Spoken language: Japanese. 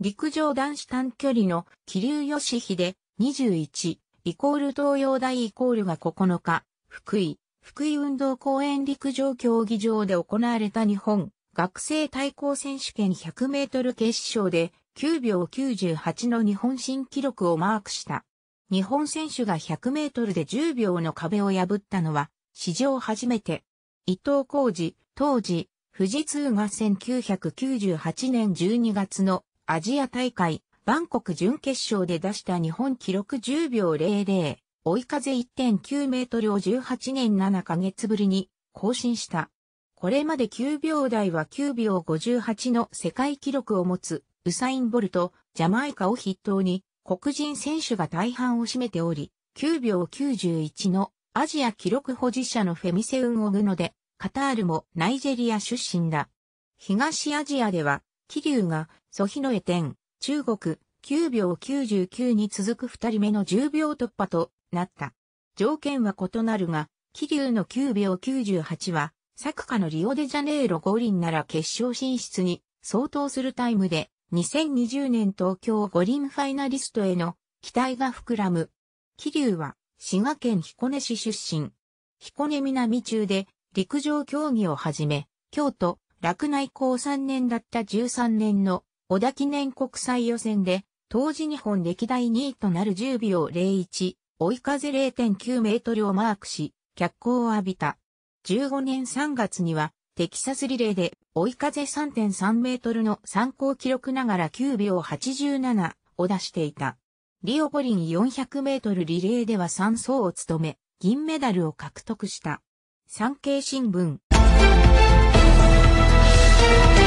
陸上男子短距離の桐生義秀21イコール東洋大イコールが9日、福井、福井運動公園陸上競技場で行われた日本学生対抗選手権100メートル決勝で9秒98の日本新記録をマークした。日本選手が100メートルで10秒の壁を破ったのは史上初めて。伊藤浩二、当時、富士通が1998年12月のアジア大会、バンコク準決勝で出した日本記録10秒00、追い風1.9メートルを18年7ヶ月ぶりに更新した。これまで9秒台は9秒58の世界記録を持つウサイン・ボルト、ジャマイカを筆頭に黒人選手が大半を占めており、9秒91のアジア記録保持者のフェミセウン・オグノで、カタールもナイジェリア出身だ。東アジアでは桐生が、ソヒノエ店、中国、9秒99に続く2人目の10秒突破となった。条件は異なるが、桐生の9秒98は、作家のリオデジャネイロ五輪なら決勝進出に相当するタイムで、2020年東京五輪ファイナリストへの期待が膨らむ。桐生は、滋賀県彦根市出身。彦根南中で陸上競技をはじめ、京都、落内高3年だった13年の小田記念国際予選で、当時日本歴代2位となる10秒01、追い風0.9メートルをマークし、脚光を浴びた。15年3月には、テキサスリレーで追い風3.3メートルの参考記録ながら9秒87を出していた。リオ五輪400メートルリレーでは3走を務め、銀メダルを獲得した。産経新聞。Thank you.